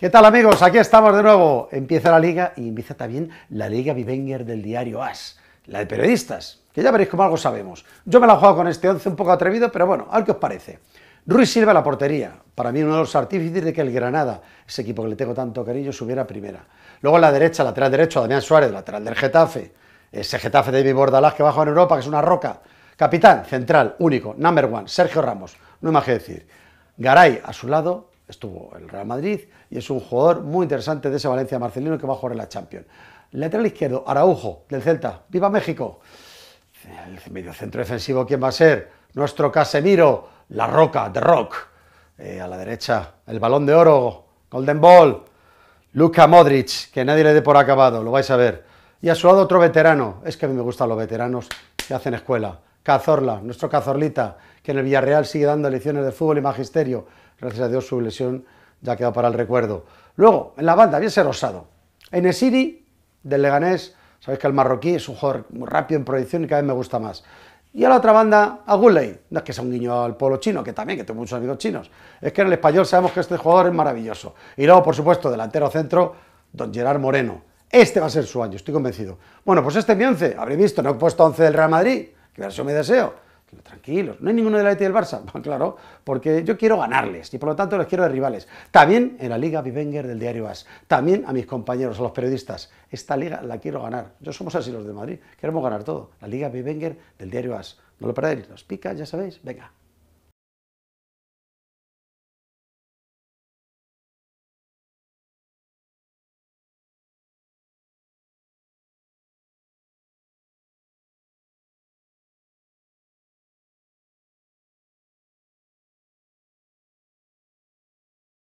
¿Qué tal amigos? Aquí estamos de nuevo. Empieza la liga y empieza también la liga Vivenger del diario AS, la de periodistas, que ya veréis cómo algo sabemos. Yo me la he jugado con este 11 un poco atrevido, pero bueno, a ver qué os parece. Ruiz Silva la portería, para mí uno de los artífices de que el Granada, ese equipo que le tengo tanto cariño, subiera primera. Luego en la derecha, lateral derecho, Damián Suárez, lateral del Getafe, ese Getafe de David Bordalás que baja en Europa, que es una roca. Capitán, central, único, number one, Sergio Ramos, no hay más que decir. Garay a su lado, estuvo el Real Madrid y es un jugador muy interesante de ese Valencia Marcelino que va a jugar en la Champions. Lateral izquierdo, Araujo, del Celta. ¡Viva México! El medio centro defensivo, ¿quién va a ser? Nuestro Casemiro, La Roca, The Rock. Eh, a la derecha, el balón de oro, Golden Ball. Luka Modric, que nadie le dé por acabado, lo vais a ver. Y a su lado otro veterano, es que a mí me gustan los veteranos que hacen escuela. Cazorla, nuestro Cazorlita, que en el Villarreal sigue dando lecciones de fútbol y magisterio, Gracias a Dios su lesión ya quedado para el recuerdo. Luego, en la banda, bien ser osado. En el del Leganés, sabéis que el marroquí es un jugador muy rápido en proyección y cada vez me gusta más. Y a la otra banda, a Gulley. No es que sea un guiño al pueblo chino, que también, que tengo muchos amigos chinos. Es que en el español sabemos que este jugador es maravilloso. Y luego, por supuesto, delantero centro, don Gerard Moreno. Este va a ser su año, estoy convencido. Bueno, pues este es mi 11. Habréis visto, no he puesto 11 del Real Madrid, que versión sido mi deseo tranquilos, no hay ninguno de la ET del Barça, claro, porque yo quiero ganarles y por lo tanto los quiero de rivales. También en la Liga Vivenger del diario AS, también a mis compañeros, a los periodistas, esta liga la quiero ganar. Yo somos así los de Madrid, queremos ganar todo. La Liga Vivenger del diario AS, no lo perdáis, nos pica, ya sabéis, venga.